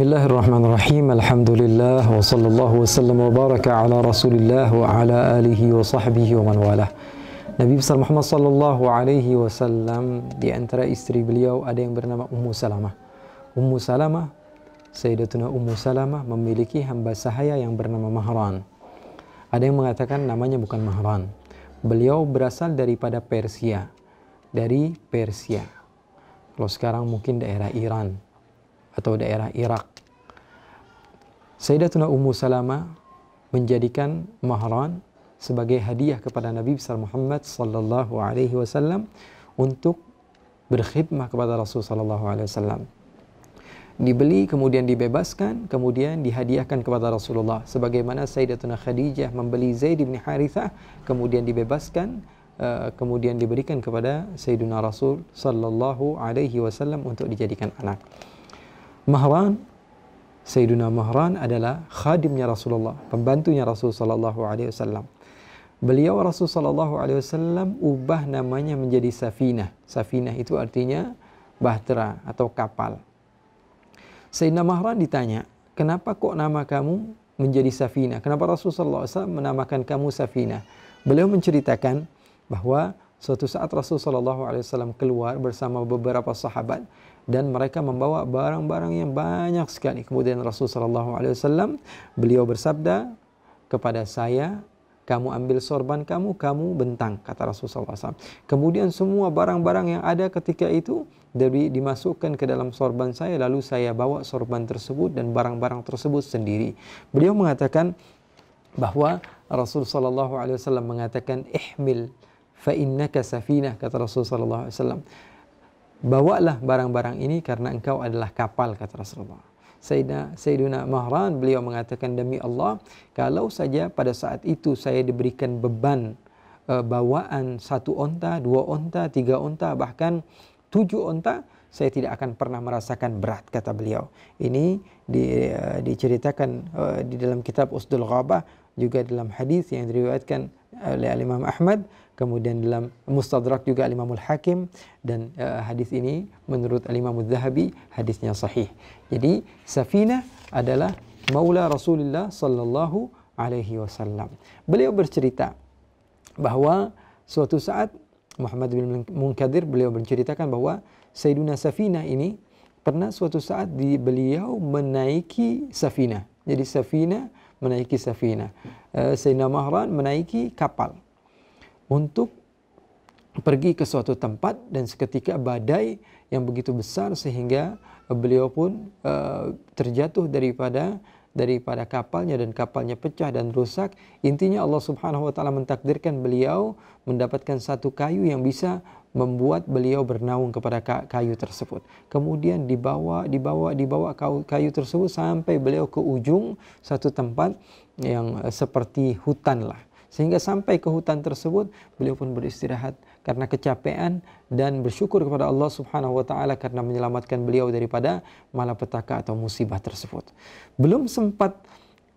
Bismillahirrahmanirrahim. Alhamdulillah wa sallallahu wa sallam wa baraka ala Rasulillah wa ala alihi wa sahbihi wa man walah. Nabi besar Muhammad sallallahu alaihi wasallam di antara istri beliau ada yang bernama Ummu Salamah. Ummu Salamah Sayyidatuna Ummu Salamah memiliki hamba sahaya yang bernama Mahran. Ada yang mengatakan namanya bukan Mahran. Beliau berasal daripada Persia. Dari Persia. Kalau sekarang mungkin daerah Iran atau daerah Irak. Sayyidatuna Ummu Salama menjadikan mahran sebagai hadiah kepada Nabi besar Muhammad sallallahu alaihi wasallam untuk berkhidmat kepada Rasul sallallahu alaihi wasallam. Dibeli kemudian dibebaskan kemudian dihadiahkan kepada Rasulullah sebagaimana Sayyidatuna Khadijah membeli Zaid bin Harithah kemudian dibebaskan eh, kemudian diberikan kepada Sayyiduna Rasul sallallahu alaihi wasallam untuk dijadikan anak. Mahran Sayyiduna Mahran adalah khadimnya Rasulullah, pembantunya Rasulullah sallallahu alaihi wasallam. Beliau Rasulullah sallallahu alaihi wasallam ubah namanya menjadi Safinah. Safinah itu artinya bahtera atau kapal. Sayyidina Mahran ditanya, "Kenapa kok nama kamu menjadi Safinah? Kenapa Rasulullah sallallahu alaihi wasallam menamakan kamu Safinah?" Beliau menceritakan bahawa Suatu saat Rasulullah SAW keluar bersama beberapa sahabat dan mereka membawa barang-barang yang banyak sekali. Kemudian Rasulullah SAW beliau bersabda kepada saya, kamu ambil sorban kamu, kamu bentang, kata Rasulullah SAW. Kemudian semua barang-barang yang ada ketika itu dari dimasukkan ke dalam sorban saya, lalu saya bawa sorban tersebut dan barang-barang tersebut sendiri. Beliau mengatakan bahawa Rasulullah SAW mengatakan, ihmil fa innaka safinah kata Rasulullah sallallahu alaihi wasallam bawalah barang-barang ini karena engkau adalah kapal kata Rasulullah Sayyidina Sayyiduna Mahran beliau mengatakan demi Allah kalau saja pada saat itu saya diberikan beban uh, bawaan satu onta, dua onta, tiga onta bahkan tujuh onta saya tidak akan pernah merasakan berat kata beliau ini di, uh, diceritakan uh, di dalam kitab Usdul Ghabah juga dalam hadis yang diriwayatkan oleh Imam Ahmad kemudian dalam Mustadrak juga Imamul Hakim dan uh, hadis ini menurut Imamul Zahabi hadisnya sahih jadi Safina adalah Maula Rasulullah Sallallahu Alaihi Wasallam beliau bercerita bahawa suatu saat Muhammad bin Munkadir beliau menceritakan bahawa Sayyiduna Safina ini pernah suatu saat di beliau menaiki Safina jadi Safina menaiki safina. Eh, Sayyidina Mahran menaiki kapal untuk pergi ke suatu tempat dan seketika badai yang begitu besar sehingga beliau pun eh, terjatuh daripada daripada kapalnya dan kapalnya pecah dan rusak. Intinya Allah Subhanahu wa taala mentakdirkan beliau mendapatkan satu kayu yang bisa membuat beliau bernaung kepada kayu tersebut. Kemudian dibawa dibawa dibawa kayu tersebut sampai beliau ke ujung satu tempat yang eh, seperti hutan lah. Sehingga sampai ke hutan tersebut beliau pun beristirahat karena kecapean dan bersyukur kepada Allah Subhanahu wa taala karena menyelamatkan beliau daripada malapetaka atau musibah tersebut. Belum sempat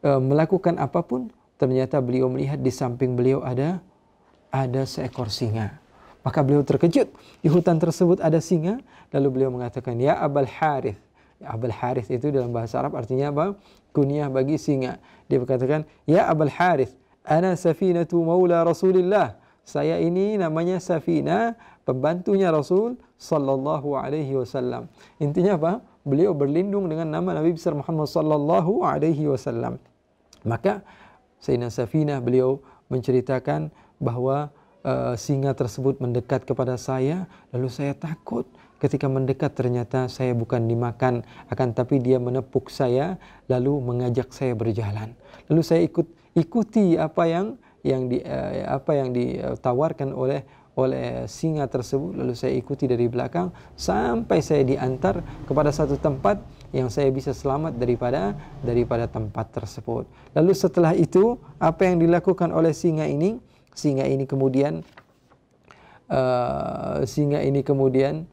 uh, melakukan apapun ternyata beliau melihat di samping beliau ada ada seekor singa. Maka beliau terkejut di hutan tersebut ada singa. Lalu beliau mengatakan, Ya Abul Harith. Ya Abul Harith itu dalam bahasa Arab artinya apa? Kuniah bagi singa. Dia berkatakan, Ya Abul Harith. Ana safinatu maula Rasulillah. Saya ini namanya Safina, pembantunya Rasul sallallahu alaihi wasallam. Intinya apa? Beliau berlindung dengan nama Nabi besar Muhammad sallallahu alaihi wasallam. Maka Sayyidina Safina beliau menceritakan bahawa Eh, singa tersebut mendekat kepada saya, lalu saya takut. Ketika mendekat ternyata saya bukan dimakan, akan tapi dia menepuk saya lalu mengajak saya berjalan. Lalu saya ikut ikuti apa yang yang di uh, apa yang ditawarkan oleh oleh singa tersebut lalu saya ikuti dari belakang sampai saya diantar kepada satu tempat yang saya bisa selamat daripada daripada tempat tersebut. Lalu setelah itu apa yang dilakukan oleh singa ini? singa ini kemudian uh, singa ini kemudian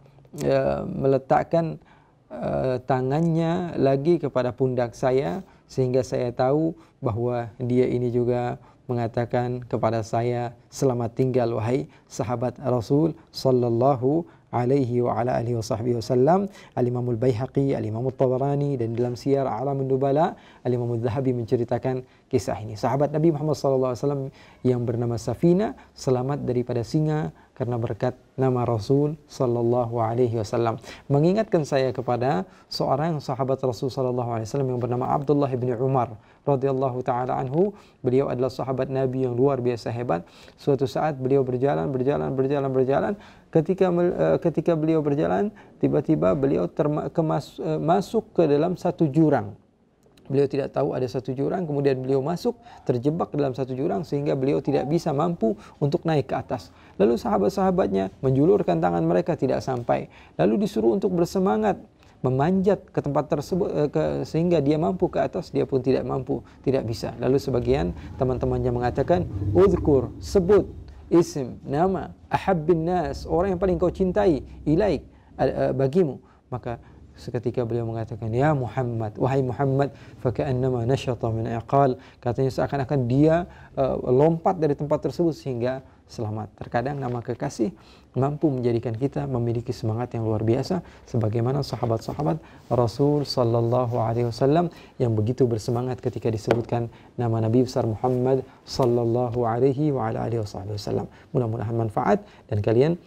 uh, meletakkan uh, tangannya lagi kepada pundak saya sehingga saya tahu bahawa dia ini juga mengatakan kepada saya selamat tinggal wahai sahabat Rasul sallallahu alaihi wa ala alihi wa sahbihi wasallam al imam al baihaqi al imam al tabarani dan dalam siar a'lamun nubala al imam al zahabi menceritakan kisah ini sahabat nabi Muhammad SAW yang bernama Safina selamat daripada singa karena berkat nama Rasul sallallahu alaihi wasallam mengingatkan saya kepada seorang sahabat Rasul sallallahu alaihi wasallam yang bernama Abdullah bin Umar radhiyallahu taala anhu beliau adalah sahabat Nabi yang luar biasa hebat suatu saat beliau berjalan berjalan berjalan berjalan ketika eh, ketika beliau berjalan tiba-tiba beliau termasuk eh, masuk ke dalam satu jurang beliau tidak tahu ada satu jurang kemudian beliau masuk terjebak dalam satu jurang sehingga beliau tidak bisa mampu untuk naik ke atas lalu sahabat-sahabatnya menjulurkan tangan mereka tidak sampai lalu disuruh untuk bersemangat memanjat ke tempat tersebut eh, ke, sehingga dia mampu ke atas dia pun tidak mampu tidak bisa lalu sebagian teman-temannya mengatakan uzkur sebut isim nama ahabbin nas orang yang paling kau cintai ilaik eh, eh, bagimu maka seketika beliau mengatakan ya Muhammad wahai Muhammad fakannama nashata min iqal katanya seakan-akan dia uh, lompat dari tempat tersebut sehingga selamat terkadang nama kekasih mampu menjadikan kita memiliki semangat yang luar biasa sebagaimana sahabat-sahabat Rasul sallallahu alaihi wasallam yang begitu bersemangat ketika disebutkan nama Nabi besar Muhammad sallallahu alaihi wa ala alihi wasallam mudah-mudahan manfaat dan kalian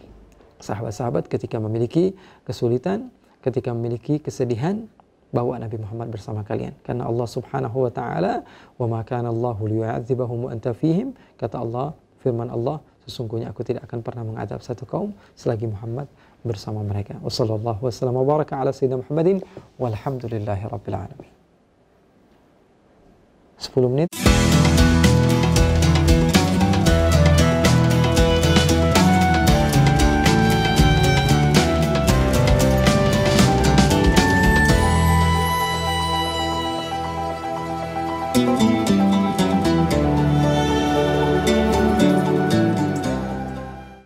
sahabat-sahabat ketika memiliki kesulitan ketika memiliki kesedihan bawa Nabi Muhammad bersama kalian karena Allah Subhanahu wa taala wa ma kana Allahu liyu'adzibahum wa anta fihim kata Allah firman Allah sesungguhnya aku tidak akan pernah mengadab satu kaum selagi Muhammad bersama mereka wasallallahu wasallam wa baraka ala sayyidina Muhammadin walhamdulillahi rabbil alamin 10 menit